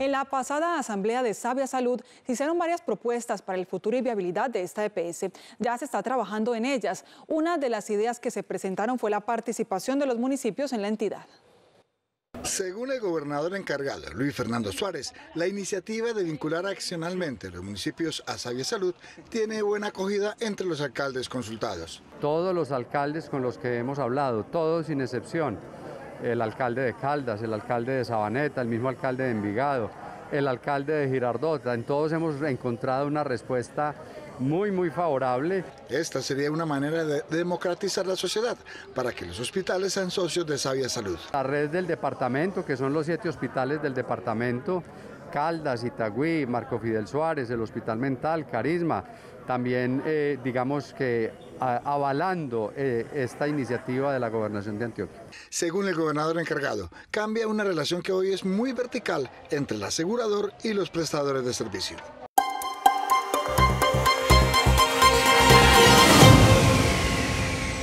En la pasada Asamblea de Sabia Salud se hicieron varias propuestas para el futuro y viabilidad de esta EPS. Ya se está trabajando en ellas. Una de las ideas que se presentaron fue la participación de los municipios en la entidad. Según el gobernador encargado, Luis Fernando Suárez, la iniciativa de vincular accionalmente los municipios a Sabia Salud tiene buena acogida entre los alcaldes consultados. Todos los alcaldes con los que hemos hablado, todos sin excepción, el alcalde de Caldas, el alcalde de Sabaneta, el mismo alcalde de Envigado, el alcalde de Girardota. En todos hemos encontrado una respuesta muy, muy favorable. Esta sería una manera de democratizar la sociedad para que los hospitales sean socios de Sabia Salud. La red del departamento, que son los siete hospitales del departamento, Caldas, Itagüí, Marco Fidel Suárez, el Hospital Mental, Carisma, también eh, digamos que avalando eh, esta iniciativa de la gobernación de Antioquia. Según el gobernador encargado, cambia una relación que hoy es muy vertical entre el asegurador y los prestadores de servicio.